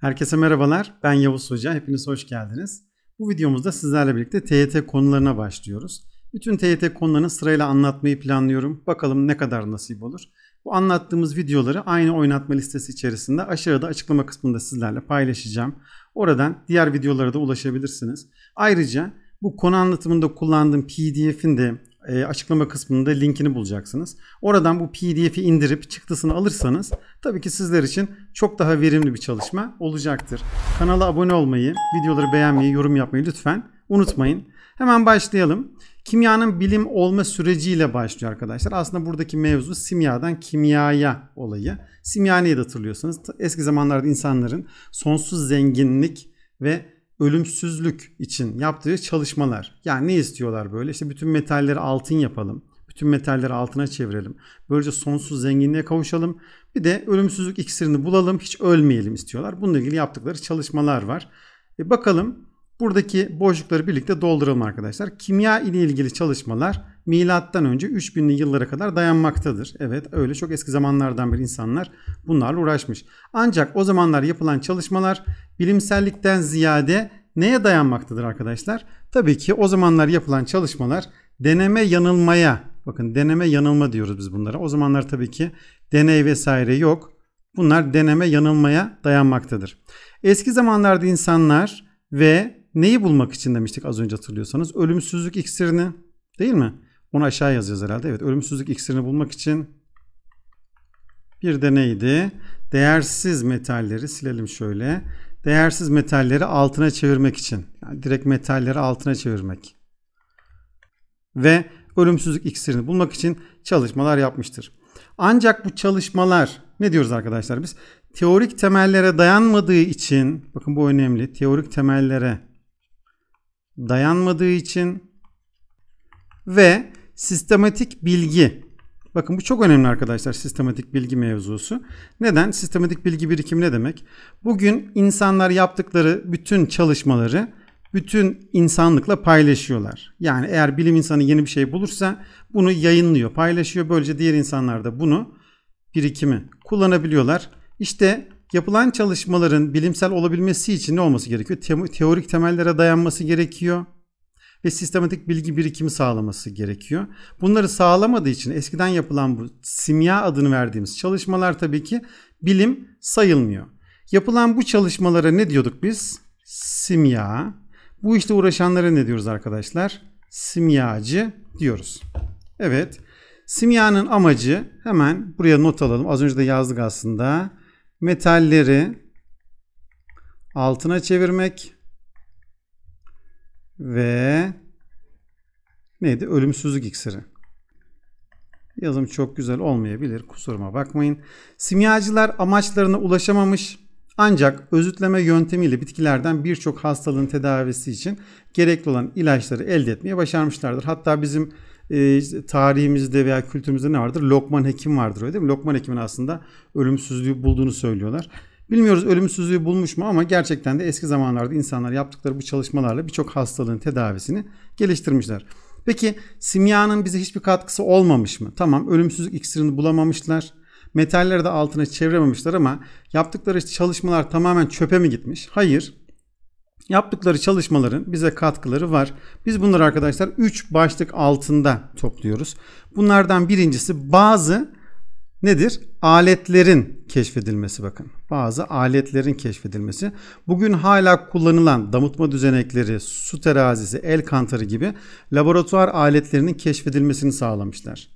Herkese merhabalar. Ben Yavuz Hoca. Hepiniz hoş geldiniz. Bu videomuzda sizlerle birlikte TYT konularına başlıyoruz. Bütün TYT konularını sırayla anlatmayı planlıyorum. Bakalım ne kadar nasip olur. Bu anlattığımız videoları aynı oynatma listesi içerisinde aşağıda açıklama kısmında sizlerle paylaşacağım. Oradan diğer videolara da ulaşabilirsiniz. Ayrıca bu konu anlatımında kullandığım PDF'in de e, açıklama kısmında linkini bulacaksınız. Oradan bu PDF'i indirip çıktısını alırsanız tabii ki sizler için çok daha verimli bir çalışma olacaktır. Kanala abone olmayı, videoları beğenmeyi, yorum yapmayı lütfen unutmayın. Hemen başlayalım. Kimyanın bilim olma süreciyle başlıyor arkadaşlar. Aslında buradaki mevzu simyadan kimyaya olayı. Simyaneyi de hatırlıyorsanız eski zamanlarda insanların sonsuz zenginlik ve ölümsüzlük için yaptığı çalışmalar. Yani ne istiyorlar böyle? İşte bütün metalleri altın yapalım. Bütün metalleri altına çevirelim. Böylece sonsuz zenginliğe kavuşalım. Bir de ölümsüzlük iksirini bulalım. Hiç ölmeyelim istiyorlar. Bununla ilgili yaptıkları çalışmalar var. E bakalım buradaki boşlukları birlikte dolduralım arkadaşlar. Kimya ile ilgili çalışmalar milattan önce 3000'li yıllara kadar dayanmaktadır. Evet öyle çok eski zamanlardan bir insanlar bunlarla uğraşmış. Ancak o zamanlar yapılan çalışmalar bilimsellikten ziyade neye dayanmaktadır arkadaşlar? Tabii ki o zamanlar yapılan çalışmalar deneme yanılmaya bakın deneme yanılma diyoruz biz bunlara. O zamanlar tabii ki deney vesaire yok. Bunlar deneme yanılmaya dayanmaktadır. Eski zamanlarda insanlar ve neyi bulmak için demiştik az önce hatırlıyorsanız ölümsüzlük iksirini değil mi? Onu aşağı yazacağız herhalde. Evet ölümsüzlük iksirini bulmak için bir deneydi Değersiz metalleri silelim şöyle. Değersiz metalleri altına çevirmek için. Yani direkt metalleri altına çevirmek. Ve ölümsüzlük iksirini bulmak için çalışmalar yapmıştır. Ancak bu çalışmalar ne diyoruz arkadaşlar biz? Teorik temellere dayanmadığı için bakın bu önemli. Teorik temellere dayanmadığı için ve sistematik bilgi. Bakın bu çok önemli arkadaşlar sistematik bilgi mevzusu. Neden? Sistematik bilgi birikimi ne demek? Bugün insanlar yaptıkları bütün çalışmaları bütün insanlıkla paylaşıyorlar. Yani eğer bilim insanı yeni bir şey bulursa bunu yayınlıyor, paylaşıyor. Böylece diğer insanlar da bunu birikimi kullanabiliyorlar. İşte yapılan çalışmaların bilimsel olabilmesi için ne olması gerekiyor? Teorik temellere dayanması gerekiyor ve sistematik bilgi birikimi sağlaması gerekiyor. Bunları sağlamadığı için eskiden yapılan bu simya adını verdiğimiz çalışmalar tabii ki bilim sayılmıyor. Yapılan bu çalışmalara ne diyorduk biz? Simya. Bu işte uğraşanlara ne diyoruz arkadaşlar? Simyacı diyoruz. Evet. Simyanın amacı hemen buraya not alalım. Az önce de yazdık aslında. Metalleri altına çevirmek ve neydi? Ölümsüzlük iksiri. Yazım çok güzel olmayabilir. Kusuruma bakmayın. Simyacılar amaçlarına ulaşamamış ancak özütleme yöntemiyle bitkilerden birçok hastalığın tedavisi için gerekli olan ilaçları elde etmeye başarmışlardır. Hatta bizim e, tarihimizde veya kültürümüzde ne vardır? Lokman Hekim vardır öyle değil mi? Lokman Hekim'in aslında ölümsüzlüğü bulduğunu söylüyorlar. Bilmiyoruz ölümsüzlüğü bulmuş mu ama gerçekten de eski zamanlarda insanlar yaptıkları bu çalışmalarla birçok hastalığın tedavisini geliştirmişler. Peki simyanın bize hiçbir katkısı olmamış mı? Tamam ölümsüzlük iksirini bulamamışlar. Metalleri de altına çevirememişler ama yaptıkları çalışmalar tamamen çöpe mi gitmiş? Hayır. Yaptıkları çalışmaların bize katkıları var. Biz bunları arkadaşlar 3 başlık altında topluyoruz. Bunlardan birincisi bazı nedir? Aletlerin keşfedilmesi bakın. Bazı aletlerin keşfedilmesi. Bugün hala kullanılan damıtma düzenekleri, su terazisi, el kantarı gibi laboratuvar aletlerinin keşfedilmesini sağlamışlar.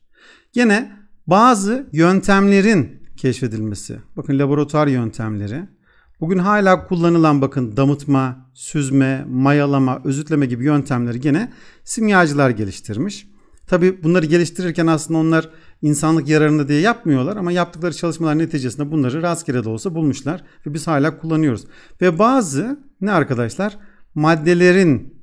yine bazı yöntemlerin keşfedilmesi. Bakın laboratuvar yöntemleri. Bugün hala kullanılan bakın damıtma, süzme, mayalama, özütleme gibi yöntemleri yine simyacılar geliştirmiş. Tabi bunları geliştirirken aslında onlar insanlık yararında diye yapmıyorlar ama yaptıkları çalışmalar neticesinde bunları rastgele de olsa bulmuşlar ve biz hala kullanıyoruz. Ve bazı ne arkadaşlar maddelerin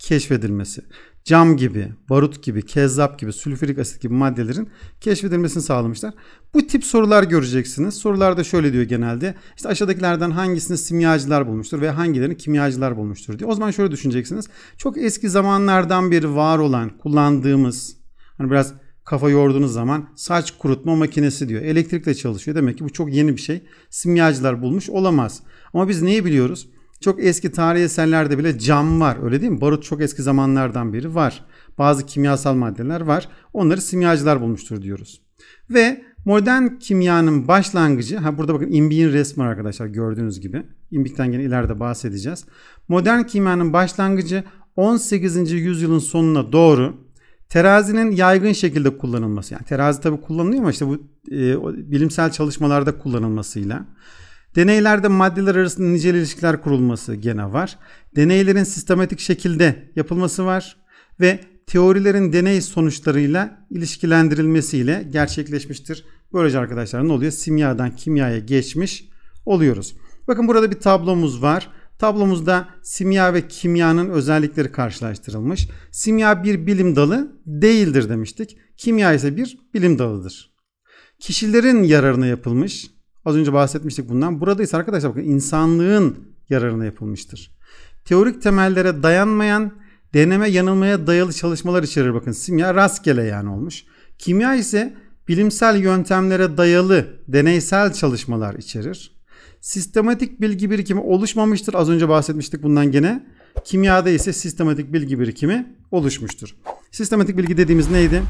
keşfedilmesi cam gibi, barut gibi, kezzap gibi, sülfürik asit gibi maddelerin keşfedilmesini sağlamışlar. Bu tip sorular göreceksiniz. Sorularda şöyle diyor genelde. İşte aşağıdakilerden hangisini simyacılar bulmuştur ve hangilerini kimyacılar bulmuştur diyor. O zaman şöyle düşüneceksiniz. Çok eski zamanlardan beri var olan, kullandığımız hani biraz kafa yorduğunuz zaman saç kurutma makinesi diyor. Elektrikle çalışıyor. Demek ki bu çok yeni bir şey. Simyacılar bulmuş olamaz. Ama biz neyi biliyoruz? Çok eski tarih eserlerde bile cam var öyle değil mi? Barut çok eski zamanlardan biri var. Bazı kimyasal maddeler var. Onları simyacılar bulmuştur diyoruz. Ve modern kimyanın başlangıcı, ha burada bakın imbik'in resmi var arkadaşlar gördüğünüz gibi. İmbik'ten gene ileride bahsedeceğiz. Modern kimyanın başlangıcı 18. yüzyılın sonuna doğru terazinin yaygın şekilde kullanılması. Yani terazi tabi kullanılıyor ama işte bu e, bilimsel çalışmalarda kullanılmasıyla Deneylerde maddeler arasında nicel ilişkiler kurulması gene var. Deneylerin sistematik şekilde yapılması var ve teorilerin deney sonuçlarıyla ilişkilendirilmesiyle gerçekleşmiştir. Böylece arkadaşlar ne oluyor? Simyadan kimyaya geçmiş oluyoruz. Bakın burada bir tablomuz var. Tablomuzda simya ve kimyanın özellikleri karşılaştırılmış. Simya bir bilim dalı değildir demiştik. Kimya ise bir bilim dalıdır. Kişilerin yararına yapılmış Az önce bahsetmiştik bundan. Burada ise arkadaşlar bakın insanlığın yararına yapılmıştır. Teorik temellere dayanmayan deneme yanılmaya dayalı çalışmalar içerir bakın. Simya rastgele yani olmuş. Kimya ise bilimsel yöntemlere dayalı deneysel çalışmalar içerir. Sistematik bilgi birikimi oluşmamıştır. Az önce bahsetmiştik bundan gene. Kimyada ise sistematik bilgi birikimi oluşmuştur. Sistematik bilgi dediğimiz neydi?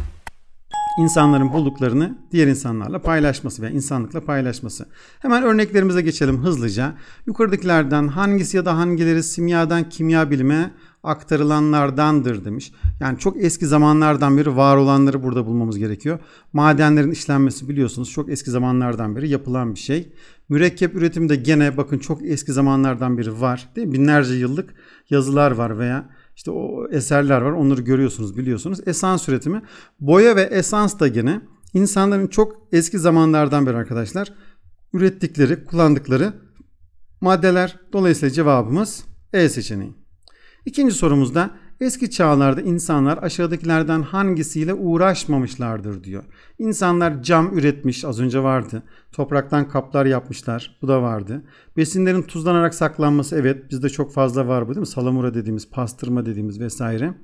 insanların bulduklarını diğer insanlarla paylaşması veya insanlıkla paylaşması. Hemen örneklerimize geçelim hızlıca. Yukarıdakilerden hangisi ya da hangileri simyadan kimya bilime aktarılanlardandır demiş. Yani çok eski zamanlardan beri var olanları burada bulmamız gerekiyor. Madenlerin işlenmesi biliyorsunuz çok eski zamanlardan beri yapılan bir şey. Mürekkep üretimi de gene bakın çok eski zamanlardan beri var. Değil mi? Binlerce yıllık yazılar var veya işte o eserler var. Onları görüyorsunuz, biliyorsunuz. Esans üretimi. Boya ve esans da gene insanların çok eski zamanlardan beri arkadaşlar ürettikleri, kullandıkları maddeler. Dolayısıyla cevabımız E seçeneği. İkinci sorumuzda Eski çağlarda insanlar aşağıdakilerden hangisiyle uğraşmamışlardır diyor. İnsanlar cam üretmiş az önce vardı. Topraktan kaplar yapmışlar. Bu da vardı. Besinlerin tuzlanarak saklanması evet bizde çok fazla var bu değil mi? Salamura dediğimiz, pastırma dediğimiz vesaire.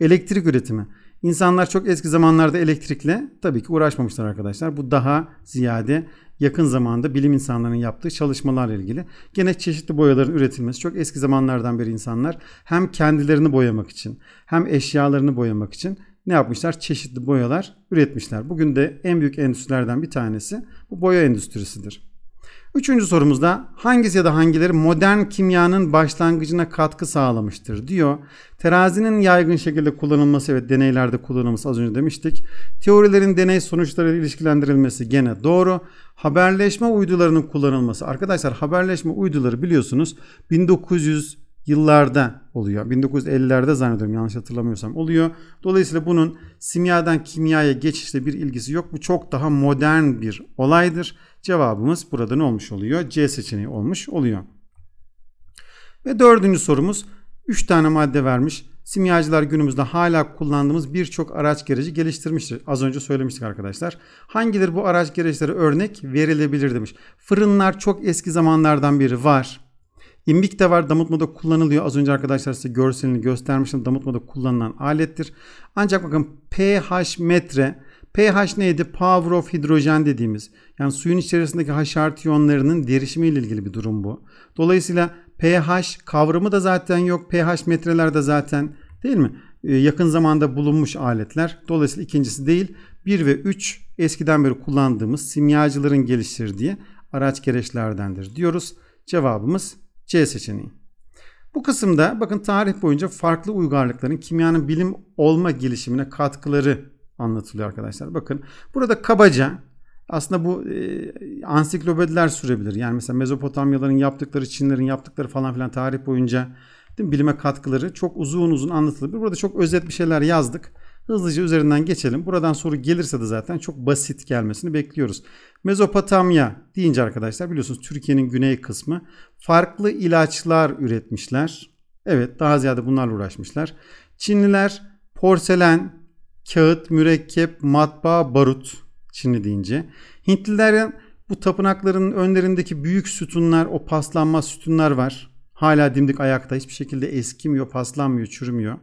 Elektrik üretimi. İnsanlar çok eski zamanlarda elektrikle tabii ki uğraşmamışlar arkadaşlar. Bu daha ziyade yakın zamanda bilim insanlarının yaptığı çalışmalarla ilgili. Gene çeşitli boyaların üretilmesi çok eski zamanlardan beri insanlar hem kendilerini boyamak için hem eşyalarını boyamak için ne yapmışlar? Çeşitli boyalar üretmişler. Bugün de en büyük endüstrilerden bir tanesi bu boya endüstrisidir. Üçüncü sorumuzda hangisi ya da hangileri modern kimyanın başlangıcına katkı sağlamıştır diyor. Terazinin yaygın şekilde kullanılması ve deneylerde kullanılması az önce demiştik. Teorilerin deney sonuçları ilişkilendirilmesi gene doğru. Haberleşme uydularının kullanılması. Arkadaşlar haberleşme uyduları biliyorsunuz 1900 yıllarda oluyor. 1950'lerde zannediyorum yanlış hatırlamıyorsam oluyor. Dolayısıyla bunun simyadan kimyaya geçişle bir ilgisi yok. Bu çok daha modern bir olaydır. Cevabımız burada ne olmuş oluyor? C seçeneği olmuş oluyor. Ve dördüncü sorumuz 3 tane madde vermiş. Simyacılar günümüzde hala kullandığımız birçok araç gereci geliştirmiştir. Az önce söylemiştik arkadaşlar. Hangileri bu araç gereçleri örnek verilebilir demiş. Fırınlar çok eski zamanlardan biri var. İmbik de var damıtmada kullanılıyor. Az önce arkadaşlar size görselini göstermiştim. Damıtmada kullanılan alettir. Ancak bakın pH metre pH neydi? Power of hidrojen dediğimiz. Yani suyun içerisindeki haşart iyonlarının ile ilgili bir durum bu. Dolayısıyla pH kavramı da zaten yok. pH metreler de zaten değil mi? Ee, yakın zamanda bulunmuş aletler. Dolayısıyla ikincisi değil. 1 ve 3 eskiden beri kullandığımız simyacıların geliştirdiği araç gereçlerdendir diyoruz. Cevabımız C seçeneği. Bu kısımda bakın tarih boyunca farklı uygarlıkların kimyanın bilim olma gelişimine katkıları anlatılıyor arkadaşlar. Bakın burada kabaca aslında bu e, ansiklopediler sürebilir. Yani mesela Mezopotamyaların yaptıkları, Çinlerin yaptıkları falan filan tarih boyunca değil mi? bilime katkıları çok uzun uzun anlatılabilir. Burada çok özet bir şeyler yazdık. Hızlıca üzerinden geçelim. Buradan soru gelirse de zaten çok basit gelmesini bekliyoruz. Mezopotamya deyince arkadaşlar biliyorsunuz Türkiye'nin güney kısmı farklı ilaçlar üretmişler. Evet daha ziyade bunlarla uğraşmışlar. Çinliler porselen, kağıt, mürekkep, matbaa, barut Çinli deyince. Hintlilerin bu tapınakların önlerindeki büyük sütunlar, o paslanmaz sütunlar var. Hala dimdik ayakta hiçbir şekilde eskimiyor, paslanmıyor, çürümüyor.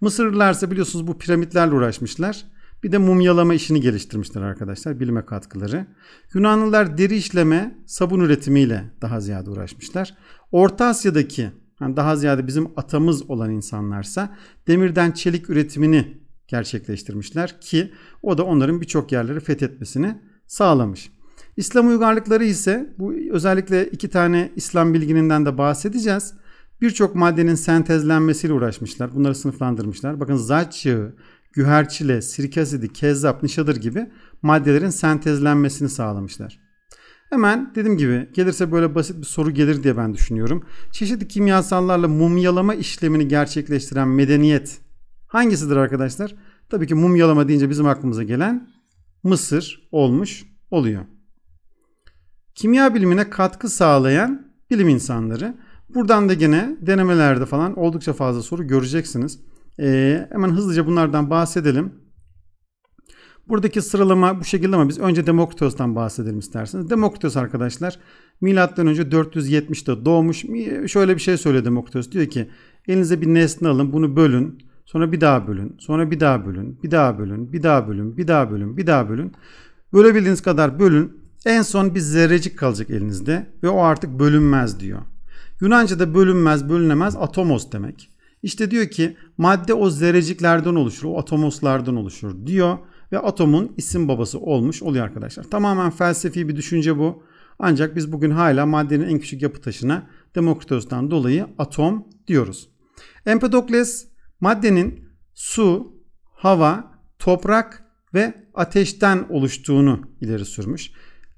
Mısırlılarsa biliyorsunuz bu piramitlerle uğraşmışlar. Bir de mumyalama işini geliştirmişler arkadaşlar bilime katkıları. Yunanlılar deri işleme, sabun üretimiyle daha ziyade uğraşmışlar. Orta Asya'daki yani daha ziyade bizim atamız olan insanlarsa demirden çelik üretimini gerçekleştirmişler ki o da onların birçok yerleri fethetmesini sağlamış. İslam uygarlıkları ise bu özellikle iki tane İslam bilgininden de bahsedeceğiz. Birçok maddenin sentezlenmesiyle uğraşmışlar. Bunları sınıflandırmışlar. Bakın zat yağı, güherçile, sirke asidi, kezzap, nişadır gibi maddelerin sentezlenmesini sağlamışlar. Hemen dediğim gibi gelirse böyle basit bir soru gelir diye ben düşünüyorum. Çeşitli kimyasallarla mumyalama işlemini gerçekleştiren medeniyet Hangisidir arkadaşlar? Tabii ki mumyalama deyince bizim aklımıza gelen Mısır olmuş oluyor. Kimya bilimine katkı sağlayan bilim insanları. Buradan da gene denemelerde falan oldukça fazla soru göreceksiniz. Ee, hemen hızlıca bunlardan bahsedelim. Buradaki sıralama bu şekilde ama biz önce Demokritos'tan bahsedelim isterseniz. Demokritos arkadaşlar milattan önce 470'te doğmuş. Ee, şöyle bir şey söyledi Demokritos. Diyor ki elinize bir nesne alın, bunu bölün Sonra bir daha bölün, sonra bir daha bölün, bir daha bölün, bir daha bölün, bir daha bölün, bir daha bölün. Bölebildiğiniz kadar bölün. En son bir zerrecik kalacak elinizde ve o artık bölünmez diyor. Yunanca'da bölünmez, bölünemez atomos demek. İşte diyor ki madde o zerreciklerden oluşur, o atomoslardan oluşur diyor ve atomun isim babası olmuş oluyor arkadaşlar. Tamamen felsefi bir düşünce bu. Ancak biz bugün hala maddenin en küçük yapı taşına Demokritos'tan dolayı atom diyoruz. Empedokles maddenin su, hava, toprak ve ateşten oluştuğunu ileri sürmüş.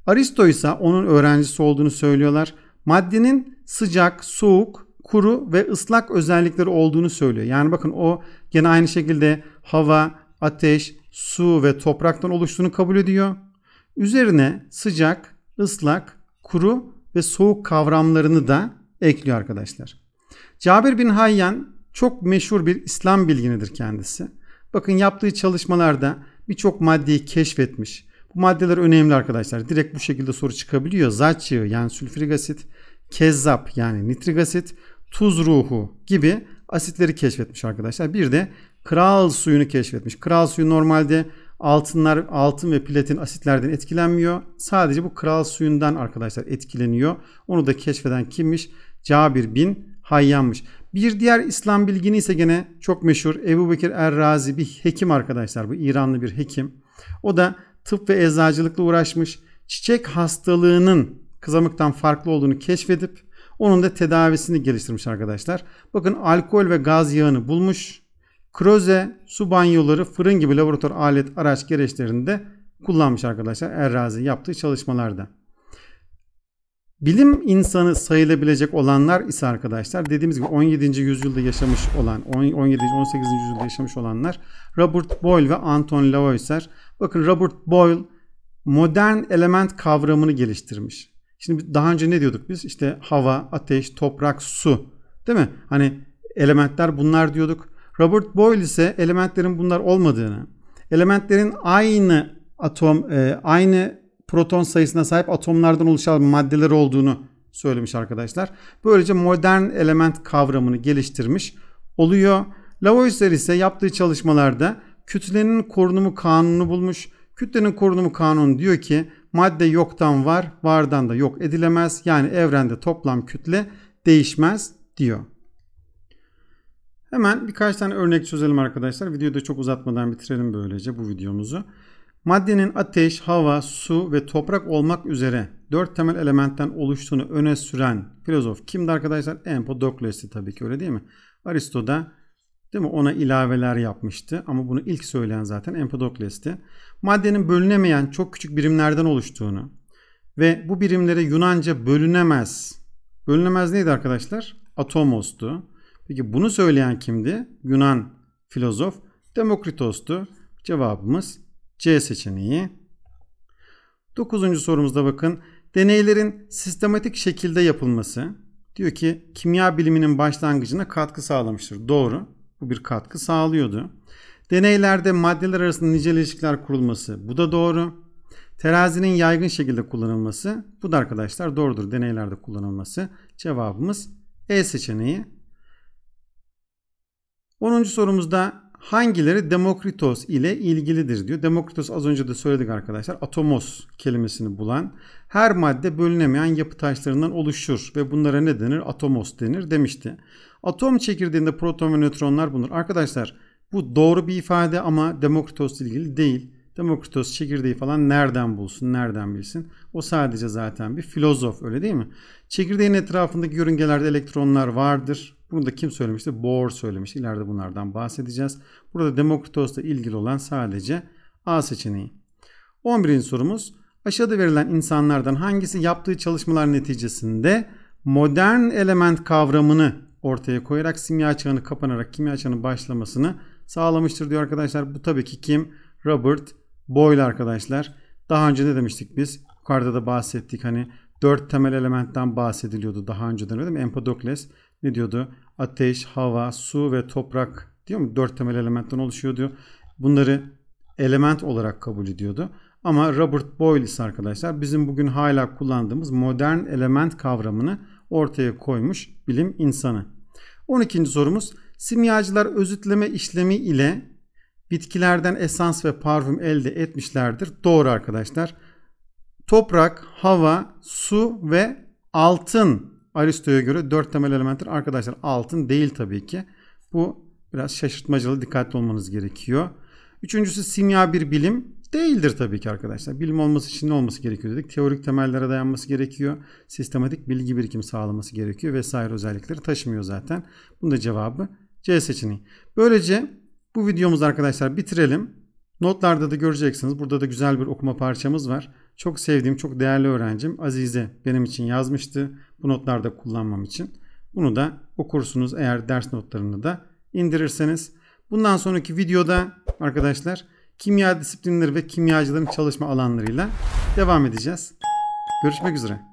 Aristo ise onun öğrencisi olduğunu söylüyorlar. Maddenin sıcak, soğuk, kuru ve ıslak özellikleri olduğunu söylüyor. Yani bakın o gene aynı şekilde hava, ateş, su ve topraktan oluştuğunu kabul ediyor. Üzerine sıcak, ıslak, kuru ve soğuk kavramlarını da ekliyor arkadaşlar. Cabir bin Hayyan çok meşhur bir İslam bilginidir kendisi. Bakın yaptığı çalışmalarda birçok maddeyi keşfetmiş. Bu maddeler önemli arkadaşlar. Direkt bu şekilde soru çıkabiliyor. Zat yağı yani sülfürik asit, kezzap yani nitrik asit, tuz ruhu gibi asitleri keşfetmiş arkadaşlar. Bir de kral suyunu keşfetmiş. Kral suyu normalde altınlar, altın ve platin asitlerden etkilenmiyor. Sadece bu kral suyundan arkadaşlar etkileniyor. Onu da keşfeden kimmiş? Cabir bin Hayyan'mış. Bir diğer İslam bilgini ise gene çok meşhur Ebu Bekir Er-Razi bir hekim arkadaşlar. Bu İranlı bir hekim. O da tıp ve eczacılıkla uğraşmış. Çiçek hastalığının kızamıktan farklı olduğunu keşfedip onun da tedavisini geliştirmiş arkadaşlar. Bakın alkol ve gaz yağını bulmuş. Kroze, su banyoları, fırın gibi laboratuvar alet, araç gereçlerinde kullanmış arkadaşlar Errazi yaptığı çalışmalarda. Bilim insanı sayılabilecek olanlar ise arkadaşlar dediğimiz gibi 17. yüzyılda yaşamış olan 17. 18. yüzyılda yaşamış olanlar Robert Boyle ve Anton Lavoisier. Bakın Robert Boyle modern element kavramını geliştirmiş. Şimdi daha önce ne diyorduk biz? İşte hava, ateş, toprak, su. Değil mi? Hani elementler bunlar diyorduk. Robert Boyle ise elementlerin bunlar olmadığını, elementlerin aynı atom, e, aynı proton sayısına sahip atomlardan oluşan maddeler olduğunu söylemiş arkadaşlar. Böylece modern element kavramını geliştirmiş oluyor. Lavoisier ise yaptığı çalışmalarda kütlenin korunumu kanunu bulmuş. Kütlenin korunumu kanunu diyor ki madde yoktan var, vardan da yok edilemez. Yani evrende toplam kütle değişmez diyor. Hemen birkaç tane örnek çözelim arkadaşlar. Videoyu da çok uzatmadan bitirelim böylece bu videomuzu. Maddenin ateş, hava, su ve toprak olmak üzere dört temel elementten oluştuğunu öne süren filozof kimdi arkadaşlar? Empedokles'ti tabii ki öyle değil mi? Aristo da değil mi ona ilaveler yapmıştı ama bunu ilk söyleyen zaten Empedokles'ti. Maddenin bölünemeyen çok küçük birimlerden oluştuğunu ve bu birimlere Yunanca bölünemez. Bölünemez neydi arkadaşlar? Atomos'tu. Peki bunu söyleyen kimdi? Yunan filozof Demokritos'tu. Cevabımız C seçeneği. Dokuzuncu sorumuzda bakın. Deneylerin sistematik şekilde yapılması diyor ki kimya biliminin başlangıcına katkı sağlamıştır. Doğru. Bu bir katkı sağlıyordu. Deneylerde maddeler arasında nicel ilişkiler kurulması. Bu da doğru. Terazinin yaygın şekilde kullanılması. Bu da arkadaşlar doğrudur. Deneylerde kullanılması. Cevabımız E seçeneği. 10. sorumuzda hangileri Demokritos ile ilgilidir diyor. Demokritos az önce de söyledik arkadaşlar. Atomos kelimesini bulan her madde bölünemeyen yapı taşlarından oluşur ve bunlara ne denir? Atomos denir demişti. Atom çekirdeğinde proton ve nötronlar bulunur. Arkadaşlar bu doğru bir ifade ama Demokritos ile ilgili değil. Demokritos çekirdeği falan nereden bulsun, nereden bilsin? O sadece zaten bir filozof öyle değil mi? Çekirdeğin etrafındaki yörüngelerde elektronlar vardır bunu da kim söylemişti? Bohr söylemiş. İleride bunlardan bahsedeceğiz. Burada Demokritos'la ilgili olan sadece A seçeneği. 11. sorumuz. Aşağıda verilen insanlardan hangisi yaptığı çalışmalar neticesinde modern element kavramını ortaya koyarak simya çağını kapanarak kimya çağının başlamasını sağlamıştır diyor arkadaşlar. Bu tabii ki kim? Robert Boyle arkadaşlar. Daha önce ne demiştik biz? Yukarıda da bahsettik hani dört temel elementten bahsediliyordu daha önceden öyle mi? Empedokles ne diyordu? Ateş, hava, su ve toprak diyor mu? Dört temel elementten oluşuyor diyor. Bunları element olarak kabul ediyordu. Ama Robert Boyle ise arkadaşlar bizim bugün hala kullandığımız modern element kavramını ortaya koymuş bilim insanı. 12. sorumuz simyacılar özütleme işlemi ile bitkilerden esans ve parfüm elde etmişlerdir. Doğru arkadaşlar. Toprak, hava, su ve altın Aristo'ya göre dört temel elementtir. Arkadaşlar altın değil tabii ki. Bu biraz şaşırtmacalı dikkatli olmanız gerekiyor. Üçüncüsü simya bir bilim değildir tabii ki arkadaşlar. Bilim olması için ne olması gerekiyor dedik. Teorik temellere dayanması gerekiyor. Sistematik bilgi birikim sağlaması gerekiyor vesaire özellikleri taşımıyor zaten. Bunun da cevabı C seçeneği. Böylece bu videomuzu arkadaşlar bitirelim. Notlarda da göreceksiniz. Burada da güzel bir okuma parçamız var çok sevdiğim, çok değerli öğrencim Azize benim için yazmıştı. Bu notlarda kullanmam için. Bunu da okursunuz eğer ders notlarını da indirirseniz. Bundan sonraki videoda arkadaşlar kimya disiplinleri ve kimyacıların çalışma alanlarıyla devam edeceğiz. Görüşmek üzere.